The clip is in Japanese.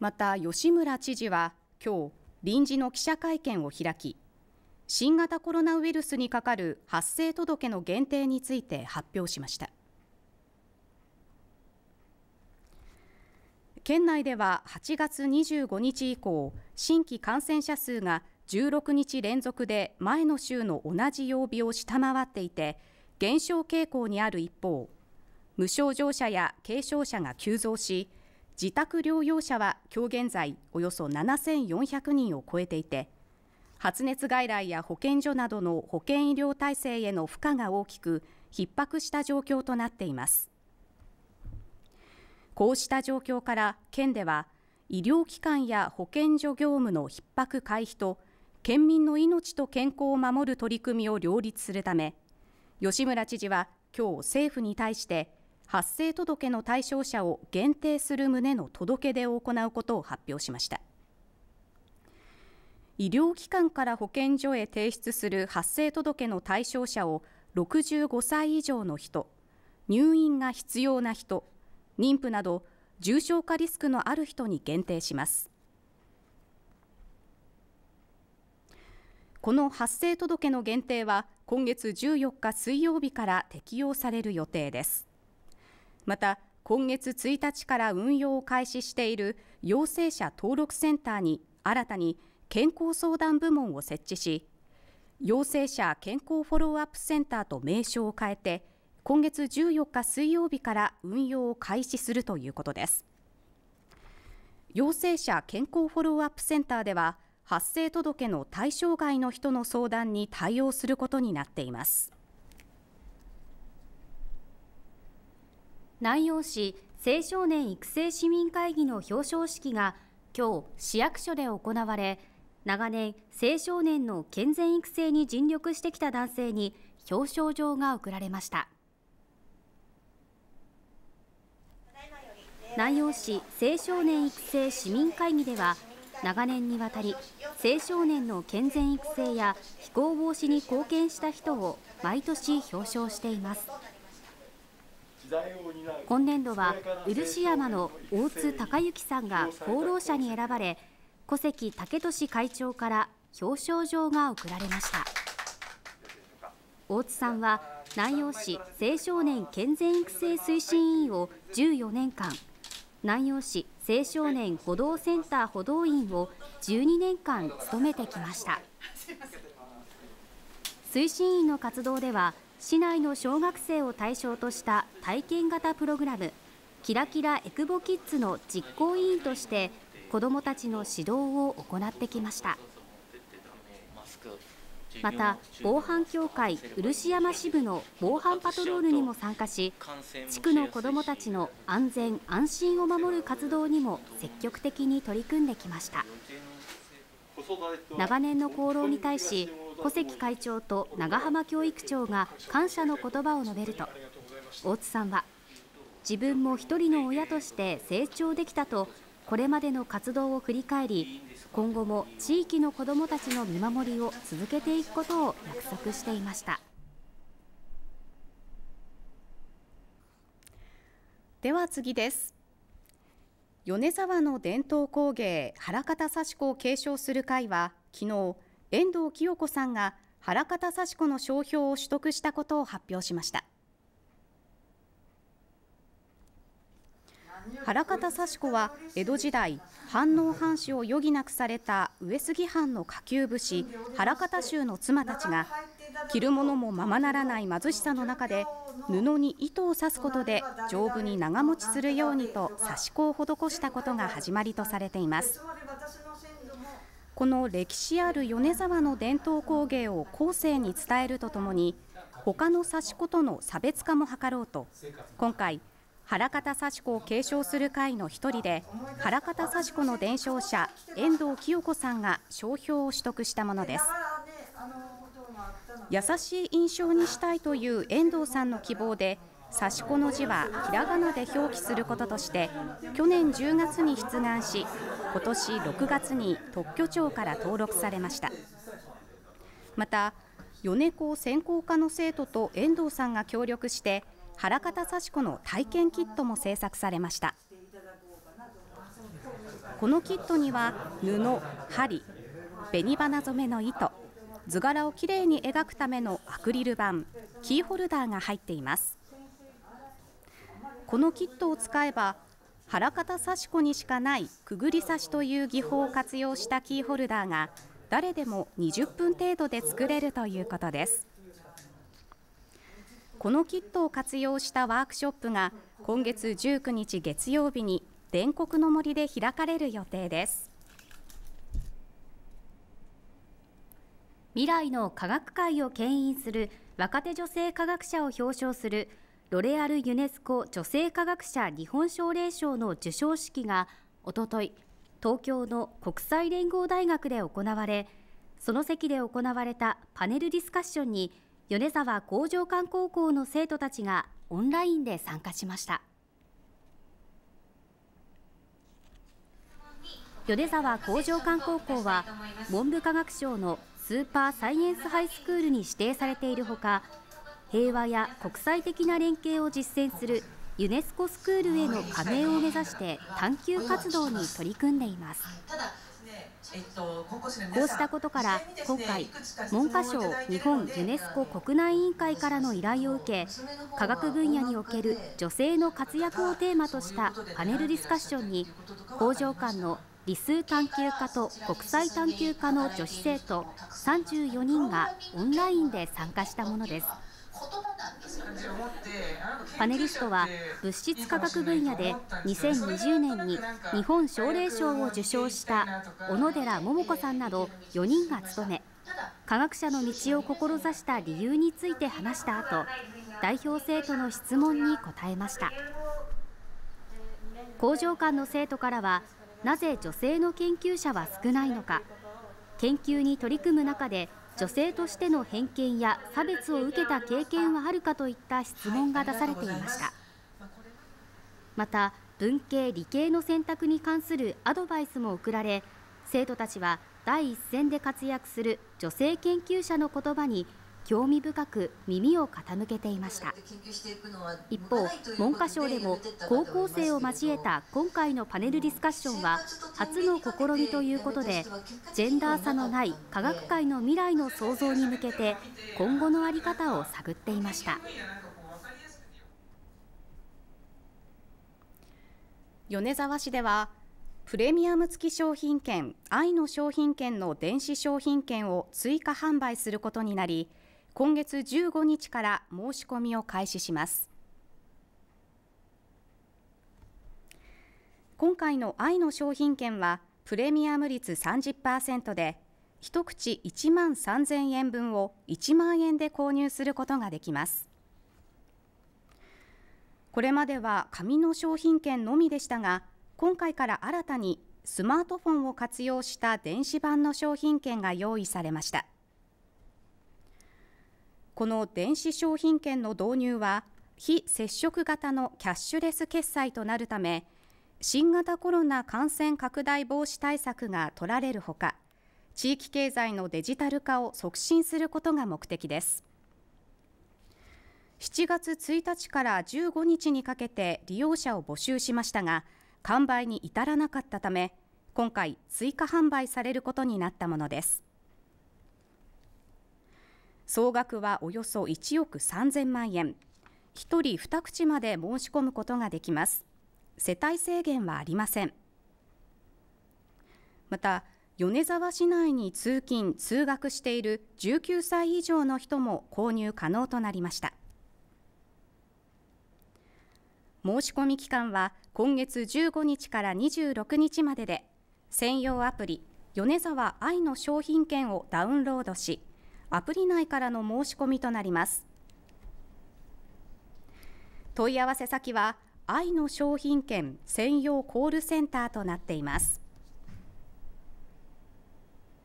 また吉村知事は今日臨時の記者会見を開き新型コロナウイルスにかかる発生届の限定について発表しました県内では8月25日以降新規感染者数が16日連続で前の週の同じ曜日を下回っていて減少傾向にある一方無症状者や軽症者が急増し自宅療養者は今日現在およそ7400人を超えていて発熱外来や保健所などの保健医療体制への負荷が大きく逼迫した状況となっていますこうした状況から県では医療機関や保健所業務の逼迫回避と県民の命と健康を守る取り組みを両立するため吉村知事は今日政府に対して発生届の対象者を限定する旨の届け出を行うことを発表しました医療機関から保健所へ提出する発生届の対象者を65歳以上の人入院が必要な人妊婦など重症化リスクのある人に限定しますこの発生届の限定は今月14日水曜日から適用される予定ですまた今月1日から運用を開始している陽性者登録センターに新たに健康相談部門を設置し陽性者健康フォローアップセンターと名称を変えて今月14日水曜日から運用を開始するということです陽性者健康フォローアップセンターでは発生届の対象外の人の相談に対応することになっています南陽市青少年育成市民会議の表彰式が今日市役所で行われ長年青少年の健全育成に尽力してきた男性に表彰状が贈られました南陽市青少年育成市民会議では長年にわたり青少年の健全育成や非行防止に貢献した人を毎年表彰しています。今年度は漆山の大津隆之さんが功労者に選ばれ古関武俊会長から表彰状が贈られました大津さんは南陽市青少年健全育成推進委員を14年間南陽市青少年歩道センター歩道員を12年間務めてきました推進員の活動では市内の小学生を対象とした体験型プログラムキラキラエクボキッズの実行委員として子どもたちの指導を行ってきましたまた防犯協会漆山支部の防犯パトロールにも参加し地区の子どもたちの安全安心を守る活動にも積極的に取り組んできました。長年の功労に対し古関会長と長浜教育長が感謝の言葉を述べると大津さんは自分も一人の親として成長できたとこれまでの活動を振り返り今後も地域の子どもたちの見守りを続けていくことを約束していましたでは次です米沢の伝統工芸原方幸子を継承する会は昨日遠藤清子さんが原方幸子の商標を取得したことを発表しました原方幸子は江戸時代反応藩士を余儀なくされた上杉藩の下級武士原方衆の妻たちが着るものもままならない貧しさの中で布に糸を刺すことで丈夫に長持ちするようにと刺し子を施したことが始まりとされていますこの歴史ある米沢の伝統工芸を後世に伝えるとともに他の刺し子との差別化も図ろうと今回原方幸子を継承する会の一人で原方幸子の伝承者遠藤清子さんが商標を取得したものです優しい印象にしたいという遠藤さんの希望で刺し子の字はひらがなで表記することとして去年10月に出願し今年6月に特許庁から登録されましたまた米子専攻科の生徒と遠藤さんが協力して原方幸子の体験キットも制作されましたこのキットには布針紅花染めの糸図柄をきれいに描くためのアクリル板キーホルダーが入っていますこのキットを使えば腹方刺し子にしかないくぐり刺しという技法を活用したキーホルダーが誰でも20分程度で作れるということですこのキットを活用したワークショップが今月19日月曜日に伝国の森で開かれる予定です未来の科学界を牽引する若手女性科学者を表彰するロレアル・ユネスコ女性科学者日本奨励賞の授賞式がおととい東京の国際連合大学で行われその席で行われたパネルディスカッションに米沢工場館高校の生徒たちがオンラインで参加しました米沢工場館高校は文部科学省のスーパーサイエンスハイスクールに指定されているほか平和や国際的な連携を実践するユネスコスクールへの加盟を目指して探求活動に取り組んでいます。こうしたことから今回、文科省日本ユネスコ国内委員会からの依頼を受け、科学分野における女性の活躍をテーマとしたパネルディスカッションに、工場間の理数探究科と国際探究科の女子生徒34人がオンラインで参加したものですパネリストは物質科学分野で2020年に日本奨励賞を受賞した小野寺桃子さんなど4人が務め科学者の道を志した理由について話した後代表生徒の質問に答えました工場間の生徒からはなぜ女性の研究者は少ないのか研究に取り組む中で女性としての偏見や差別を受けた経験はあるかといった質問が出されていましたまた文系理系の選択に関するアドバイスも送られ生徒たちは第一線で活躍する女性研究者の言葉に興味深く耳を傾けていました一方文科省でも高校生を交えた今回のパネルディスカッションは初の試みということでジェンダー差のない科学界の未来の創造に向けて今後の在り方を探っていました米沢市ではプレミアム付き商品券愛の商品券の電子商品券を追加販売することになり今月15日から申し込みを開始します今回の愛の商品券はプレミアム率30%で一口1万3000円分を1万円で購入することができますこれまでは紙の商品券のみでしたが今回から新たにスマートフォンを活用した電子版の商品券が用意されましたこの電子商品券の導入は非接触型のキャッシュレス決済となるため新型コロナ感染拡大防止対策が取られるほか地域経済のデジタル化を促進することが目的です7月1日から15日にかけて利用者を募集しましたが完売に至らなかったため今回追加販売されることになったものです総額はおよそ1億3000万円1人2口まで申し込むことができます世帯制限はありませんまた米沢市内に通勤通学している19歳以上の人も購入可能となりました申し込み期間は今月15日から26日までで専用アプリ米沢愛の商品券をダウンロードしアプリ内からの申し込みとなります問い合わせ先は愛の商品券専用コールセンターとなっています